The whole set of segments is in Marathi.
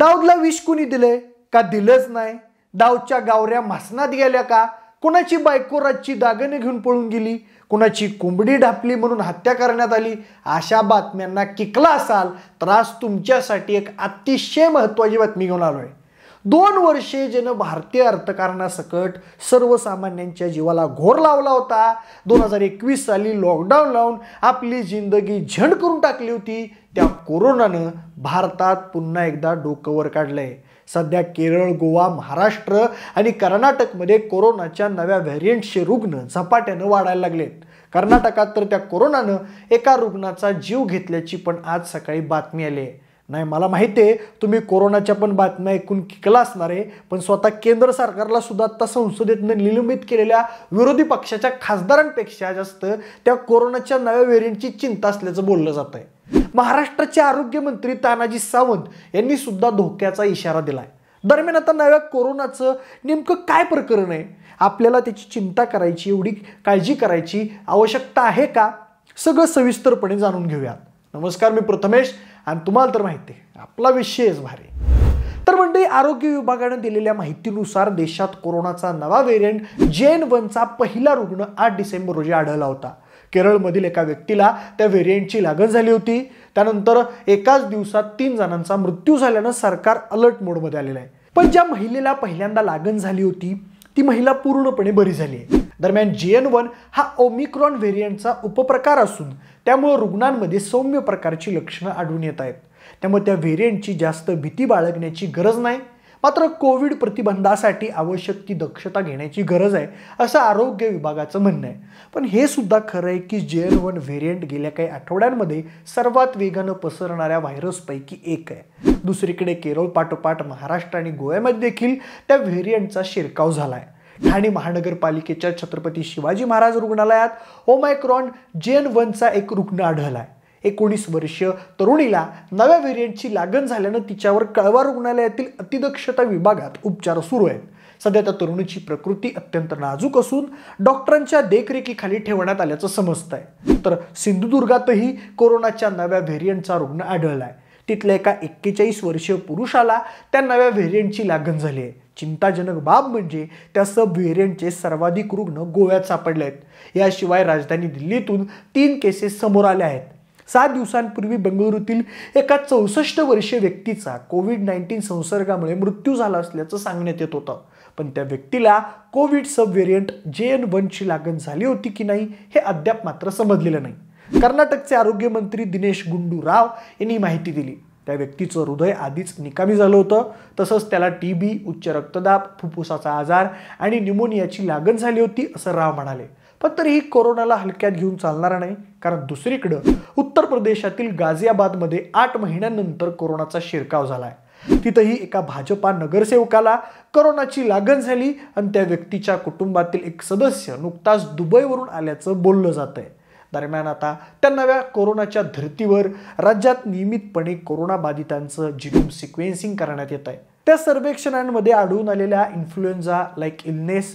दाऊदला विष कुणी दिले का दिलंच नाही दाऊदच्या गावऱ्या मासनात गेल्या का कुणाची बायको रातची दागणे घेऊन पळून गेली कुणाची कोंबडी ढापली म्हणून हत्या करण्यात आली अशा बातम्यांना किकला असाल तर आज तुमच्यासाठी एक अतिशय महत्त्वाची बातमी घेऊन आलो आहे दोन वर्षे ज्यानं भारतीय अर्थकारणासकट सर्वसामान्यांच्या जीवाला घोर लावला होता दोन हजार एकवीस साली लॉकडाऊन लावून आपली जिंदगी झंड करून टाकली होती त्या कोरोनानं भारतात पुन्हा एकदा डोकंवर काढलं आहे सध्या केरळ गोवा महाराष्ट्र आणि कर्नाटकमध्ये कोरोनाच्या नव्या व्हेरियंटचे रुग्ण झपाट्यानं वाढायला लागलेत कर्नाटकात तर त्या कोरोनानं एका रुग्णाचा जीव घेतल्याची पण आज सकाळी बातमी आली आहे नाही मला माहिती आहे तुम्ही कोरोनाच्या पण बातम्या ऐकून किकला असणार आहे पण स्वतः केंद्र सरकारला सुद्धा आता संसदेतनं निलंबित केलेल्या विरोधी पक्षाच्या खासदारांपेक्षा जास्त त्या कोरोनाच्या नव्या व्हेरियंटची चिंता असल्याचं बोललं जात आहे महाराष्ट्राचे आरोग्यमंत्री तानाजी सावंत यांनी सुद्धा धोक्याचा इशारा दिला आहे दरम्यान आता नव्या कोरोनाचं नेमकं काय प्रकरण आहे आपल्याला त्याची चिंता करायची एवढी काळजी करायची आवश्यकता आहे का सगळं सविस्तरपणे जाणून घेऊयात नमस्कार मी प्रथमेश आणि तुम्हाला तर माहिती आहे आपला विषयच भारी तर मंडळी आरोग्य विभागानं दिलेल्या माहितीनुसार देशात कोरोनाचा नवा व्हेरियंट जेन वनचा पहिला रुग्ण आठ डिसेंबर रोजी आढळला होता केरळमधील एका व्यक्तीला त्या व्हेरियंटची लागण झाली होती त्यानंतर एकाच दिवसात तीन जणांचा मृत्यू झाल्यानं सरकार अलर्ट मोडमध्ये आलेलं आहे पण ज्या महिलेला पहिल्यांदा लागण झाली होती ती महिला पूर्णपणे बरी झाली आहे दरम्यान जे एन वन हा ओमिक्रॉन व्हेरियंटचा उपप्रकार असून त्यामुळे रुग्णांमध्ये सौम्य प्रकारची लक्षणं आढळून येत आहेत त्यामुळे त्या व्हेरियंटची जास्त भीती बाळगण्याची गरज नाही मात्र कोविड प्रतिबंधासाठी आवश्यक ती दक्षता घेण्याची गरज आहे असं आरोग्य विभागाचं म्हणणं आहे पण हे सुद्धा खरं आहे की जे एन वन व्हेरियंट गेल्या काही आठवड्यांमध्ये सर्वात वेगानं पसरणाऱ्या व्हायरसपैकी एक आहे दुसरीकडे केरळ पाठोपाठ महाराष्ट्र आणि गोव्यामध्ये देखील त्या व्हेरियंटचा शिरकाव झाला ठाणे महानगरपालिकेच्या छत्रपती शिवाजी महाराज रुग्णालयात ओमायक्रॉन एन वनचा एक रुग्ण आढळला आहे एकोणीस वर्षीय तरुणीला नव्या व्हेरियंटची लागण झाल्यानं तिच्यावर कळवा रुग्णालयातील अतिदक्षता विभागात उपचार सुरू आहेत सध्या त्या तरुणीची प्रकृती अत्यंत नाजूक असून डॉक्टरांच्या देखरेखीखाली ठेवण्यात आल्याचं समजत आहे तर सिंधुदुर्गातही कोरोनाच्या नव्या व्हेरियंटचा रुग्ण आढळला आहे तिथल्या एका एक्केचाळीस वर्षीय पुरुषाला त्या नव्या व्हेरियंटची लागण झाली आहे चिंताजनक बाब म्हणजे त्या सब व्हेरियंटचे सर्वाधिक रुग्ण गोव्यात सापडले आहेत याशिवाय राजधानी दिल्लीतून तीन केसेस समोर आल्या आहेत सात दिवसांपूर्वी बंगळुरूतील एका चौसष्ट वर्षीय व्यक्तीचा कोविड नाईन्टीन संसर्गामुळे मृत्यू झाला असल्याचं सांगण्यात येत होतं पण त्या व्यक्तीला COVID sub variant J N वनची लागण झाली होती की नाही हे अद्याप मात्र समजलेलं नाही कर्नाटकचे आरोग्यमंत्री दिनेश गुंडू राव यांनी माहिती दिली त्या व्यक्तीचं हृदय आधीच निकामी झालं होतं तसंच त्याला टी बी उच्च रक्तदाब फुफ्फुसाचा आजार आणि न्युमोनियाची लागण झाली होती असं राव म्हणाले पण तरीही कोरोनाला हलक्यात घेऊन चालणार नाही कारण दुसरीकडं उत्तर प्रदेशातील गाझियाबादमध्ये आठ महिन्यांनंतर कोरोनाचा शिरकाव झाला आहे तिथंही एका भाजपा नगरसेवकाला करोनाची लागण झाली आणि त्या व्यक्तीच्या कुटुंबातील एक सदस्य नुकताच दुबईवरून आल्याचं बोललं जात आहे दरम्यान आता त्या नव्या कोरोनाच्या धर्तीवर राज्यात नियमितपणे कोरोनाबाधितांचं जिनोम सिक्वेन्सिंग करण्यात येत आहे त्या सर्वेक्षणांमध्ये आढळून आलेल्या इन्फ्लुएन्झा लाईक इलनेस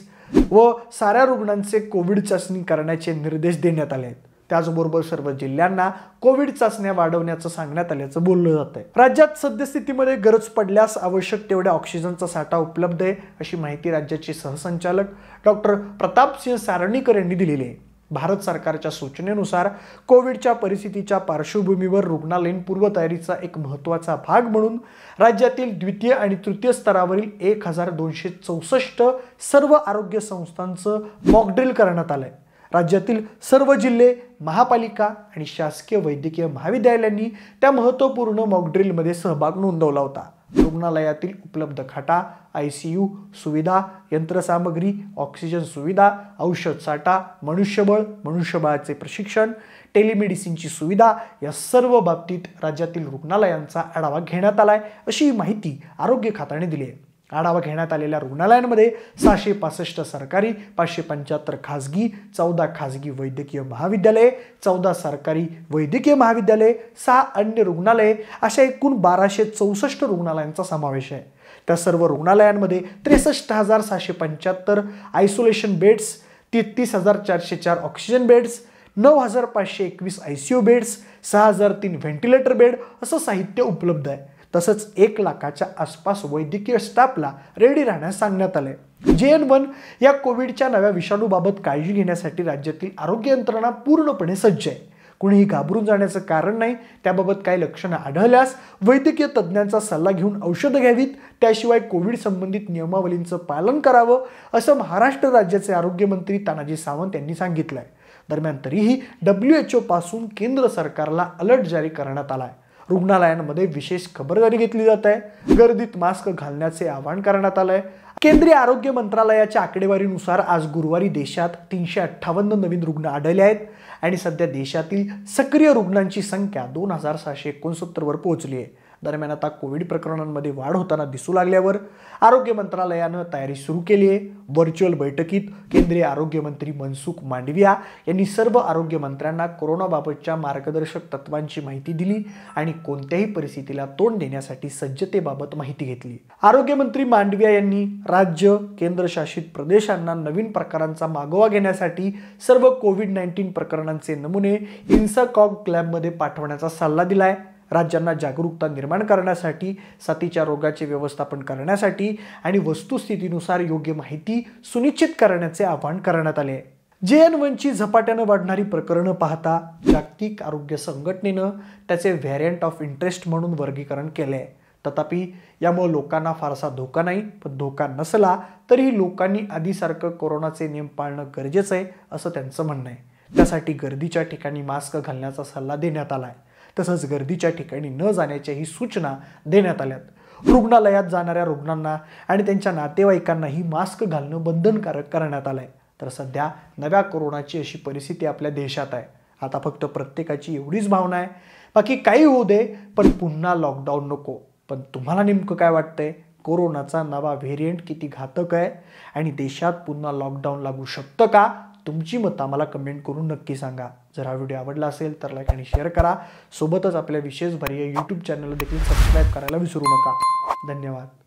व साऱ्या रुग्णांचे कोविड चाचणी करण्याचे निर्देश देण्यात आले आहेत त्याचबरोबर सर्व जिल्ह्यांना कोविड चाचण्या वाढवण्याचं सांगण्यात आल्याचं बोललं जात आहे राज्यात सद्यस्थितीमध्ये गरज पडल्यास आवश्यक तेवढ्या ऑक्सिजनचा साठा उपलब्ध आहे अशी माहिती राज्याचे सहसंचालक डॉक्टर प्रतापसिंह सारणीकर यांनी दिलेली आहे भारत सरकारच्या सूचनेनुसार कोविडच्या परिस्थितीच्या पार्श्वभूमीवर रुग्णालयीन पूर्वतयारीचा एक महत्त्वाचा भाग म्हणून राज्यातील द्वितीय आणि तृतीय स्तरावरील एक हजार दोनशे चौसष्ट सर्व आरोग्य संस्थांचं मॉकड्रिल करण्यात आलं आहे राज्यातील सर्व जिल्हे महापालिका आणि शासकीय वैद्यकीय महाविद्यालयांनी त्या महत्त्वपूर्ण मॉकड्रिलमध्ये सहभाग नोंदवला होता रुग्णालयातील उपलब्ध खाटा आय सी यू सुविधा यंत्रसामग्री ऑक्सिजन सुविधा औषध साठा मनुष्यबळ मनुष्यबळाचे प्रशिक्षण टेलिमेडिसिनची सुविधा या सर्व बाबतीत राज्यातील रुग्णालयांचा आढावा घेण्यात आला आहे अशी माहिती आरोग्य खात्याने दिली आहे आढावा घेण्यात आलेल्या रुग्णालयांमध्ये सहाशे पासष्ट सरकारी पाचशे पंच्याहत्तर खाजगी चौदा खाजगी वैद्यकीय महाविद्यालये चौदा सरकारी वैद्यकीय महाविद्यालये सहा अन्य रुग्णालये अशा एकूण बाराशे चौसष्ट रुग्णालयांचा समावेश आहे त्या सर्व रुग्णालयांमध्ये त्रेसष्ट हजार सहाशे पंच्याहत्तर आयसोलेशन बेड्स तेहतीस हजार चारशे चार ऑक्सिजन बेड्स नऊ हजार पाचशे एकवीस आय सी यू बेड्स सहा हजार तीन व्हेंटिलेटर बेड असं साहित्य उपलब्ध आहे तसंच एक लाखाच्या आसपास वैद्यकीय स्टाफला रेडी राहण्यास सांगण्यात आलं जे एन वन या कोविडच्या नव्या विषाणूबाबत काळजी घेण्यासाठी राज्यातील आरोग्य यंत्रणा पूर्णपणे सज्ज आहे कुणीही घाबरून जाण्याचं कारण नाही त्याबाबत काही लक्षणं आढळल्यास वैद्यकीय तज्ज्ञांचा सल्ला घेऊन औषधं घ्यावीत त्याशिवाय कोविड संबंधित नियमावलींचं पालन करावं असं महाराष्ट्र राज्याचे आरोग्यमंत्री तानाजी सावंत यांनी सांगितलं आहे दरम्यान तरीही डब्ल्यू एच ओपासून केंद्र सरकारला अलर्ट जारी करण्यात आला आहे रुग्णालयांमध्ये विशेष खबरदारी घेतली जात आहे गर्दीत मास्क घालण्याचे आवाहन करण्यात आलं आहे केंद्रीय आरोग्य मंत्रालयाच्या आकडेवारीनुसार आज गुरुवारी देशात तीनशे अठ्ठावन्न नवीन रुग्ण आढळले आहेत आणि सध्या देशातील सक्रिय रुग्णांची संख्या दोन हजार सहाशे एकोणसत्तरवर पोहोचली आहे दरम्यान आता कोविड प्रकरणांमध्ये वाढ होताना दिसू लागल्यावर आरोग्य मंत्रालयानं तयारी सुरू केली आहे व्हर्च्युअल बैठकीत केंद्रीय आरोग्यमंत्री मनसुख मांडविया यांनी सर्व आरोग्य मंत्र्यांना कोरोनाबाबतच्या मार्गदर्शक तत्वांची माहिती दिली आणि कोणत्याही परिस्थितीला तोंड देण्यासाठी सज्जतेबाबत माहिती घेतली आरोग्यमंत्री मांडविया यांनी राज्य केंद्रशासित प्रदेशांना नवीन प्रकारांचा मागोवा घेण्यासाठी सर्व कोविड नाईन्टीन प्रकरणांचे नमुने इन्साकॉग लॅबमध्ये पाठवण्याचा सल्ला दिला आहे राज्यांना जागरूकता निर्माण करण्यासाठी साथीच्या रोगाचे व्यवस्थापन करण्यासाठी आणि वस्तुस्थितीनुसार योग्य माहिती सुनिश्चित करण्याचे आवाहन करण्यात आले आहे जे एन वनची झपाट्यानं वाढणारी प्रकरणं पाहता जागतिक आरोग्य संघटनेनं त्याचे व्हॅरियंट ऑफ इंटरेस्ट म्हणून वर्गीकरण केले आहे तथापि यामुळे लोकांना फारसा धोका नाही पण धोका नसला तरीही लोकांनी आधीसारखं कोरोनाचे नियम पाळणं गरजेचं आहे असं त्यांचं म्हणणं आहे त्यासाठी गर्दीच्या ठिकाणी मास्क घालण्याचा सल्ला देण्यात आला आहे तसंच गर्दीच्या ठिकाणी न जाण्याच्याही सूचना देण्यात आल्यात रुग्णालयात जाणाऱ्या रुग्णांना आणि त्यांच्या नातेवाईकांनाही मास्क घालणं बंधनकारक करण्यात आलं आहे तर सध्या नव्या कोरोनाची अशी परिस्थिती आपल्या देशात आहे आता फक्त प्रत्येकाची एवढीच भावना आहे बाकी काही होऊ दे पण पुन्हा लॉकडाऊन नको पण तुम्हाला नेमकं काय वाटतंय कोरोनाचा नवा व्हेरियंट किती घातक आहे आणि देशात पुन्हा लॉकडाऊन लागू शकतं का तुमची मत आम्हाला कमेंट करून नक्की सांगा जर हा व्हिडिओ आवडला असेल तर लाईक आणि शेअर करा सोबतच आपल्या विशेष भारी यूट्यूब चॅनल देखील सबस्क्राईब करायला विसरू नका धन्यवाद